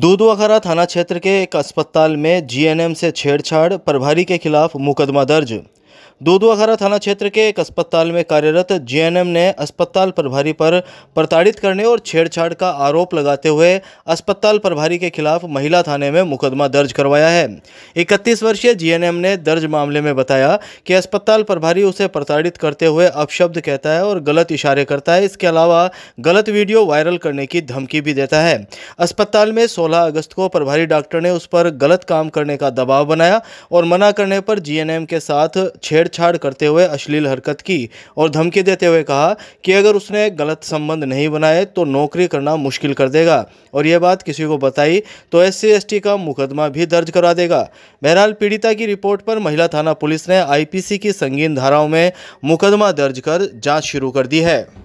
दूधवाखरा थाना क्षेत्र के एक अस्पताल में जीएनएम से छेड़छाड़ प्रभारी के खिलाफ मुकदमा दर्ज दूधू थाना क्षेत्र के एक अस्पताल में कार्यरत जेएनएम ने अस्पताल प्रभारी पर प्रताड़ित करने और छेड़छाड़ का आरोप लगाते हुए अस्पताल प्रभारी के खिलाफ महिला थाने में मुकदमा दर्ज करवाया है इकतीस वर्षीय जीएनएम ने दर्ज मामले में बताया कि अस्पताल प्रभारी उसे प्रताड़ित करते हुए अपशब्द कहता है और गलत इशारे करता है इसके अलावा गलत वीडियो वायरल करने की धमकी भी देता है अस्पताल में सोलह अगस्त को प्रभारी डॉक्टर ने उस पर गलत काम करने का दबाव बनाया और मना करने पर जी के साथ छेड़छाड़ करते हुए अश्लील हरकत की और धमकी देते हुए कहा कि अगर उसने गलत संबंध नहीं बनाए तो नौकरी करना मुश्किल कर देगा और यह बात किसी को बताई तो एस सी का मुकदमा भी दर्ज करा देगा बहरहाल पीड़िता की रिपोर्ट पर महिला थाना पुलिस ने आईपीसी की संगीन धाराओं में मुकदमा दर्ज कर जाँच शुरू कर दी है